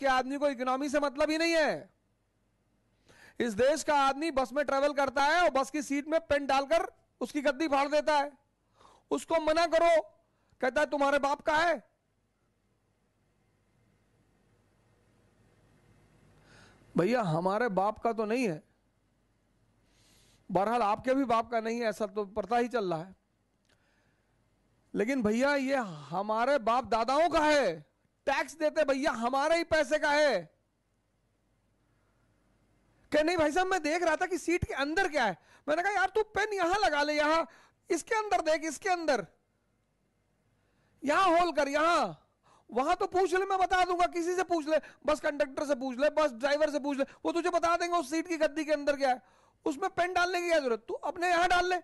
कि आदमी को इकोनॉमी से मतलब ही नहीं है इस देश का आदमी बस में ट्रेवल करता है और बस की सीट में पेन डालकर उसकी गद्दी फाड़ देता है उसको मना करो कहता है तुम्हारे बाप का है भैया हमारे बाप का तो नहीं है बहरहाल आपके भी बाप का नहीं है ऐसा तो पता ही चल रहा है लेकिन भैया ये हमारे बाप दादाओं का है टैक्स देते भैया हमारे ही पैसे का है कह नहीं भाई साहब मैं देख रहा था कि सीट के अंदर क्या है मैंने कहा यार तू पेन यहां लगा ले यहां इसके अंदर देख इसके अंदर यहां होल कर यहां वहां तो पूछ ले मैं बता दूंगा किसी से पूछ ले बस कंडक्टर से पूछ ले बस ड्राइवर से पूछ ले वो तुझे बता देंगे उस सीट की गद्दी के अंदर क्या है उसमें पेन डालने की क्या जरूरत तू अपने यहां डाल ले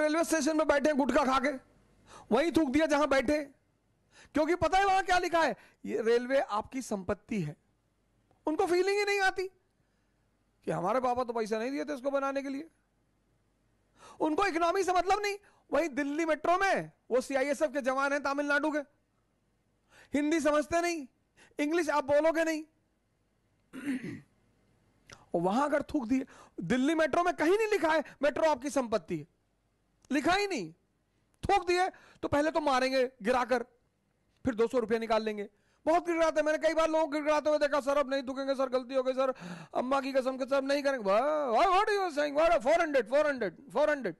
रेलवे स्टेशन में बैठे गुटखा खा के वहीं थूक दिया जहां बैठे क्योंकि पता है वहां क्या लिखा है ये रेलवे आपकी संपत्ति है उनको फीलिंग ही नहीं आती कि हमारे पापा तो पैसा नहीं दिए थे इसको बनाने के लिए उनको इकोनॉमी से मतलब नहीं वहीं दिल्ली मेट्रो में वो सीआईएसएफ के जवान हैं तमिलनाडु के हिंदी समझते नहीं इंग्लिश आप बोलोगे नहीं वहां अगर थूक दिए दिल्ली मेट्रो में कहीं नहीं लिखा है मेट्रो आपकी संपत्ति है लिखा ही नहीं थोक दिए तो पहले तो मारेंगे गिराकर फिर दो सौ रुपया निकाल लेंगे बहुत गिड़गड़ाते मैंने कई बार लोगों को गिड़गड़ाते हुए देखा सर अब नहीं दुखेंगे सर गलती हो गई सर अम्मा की कसम के सर नहीं करेंगे four hundred four hundred four hundred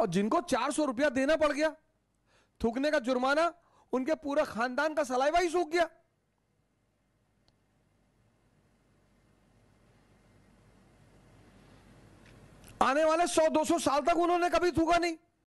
और जिनको चार सौ रुपया देना पड़ गया थूकने का जुर्माना उनके पूरा खानदान का सलाइवा ही सूख गया आने वाले 100-200 साल तक उन्होंने कभी थूका नहीं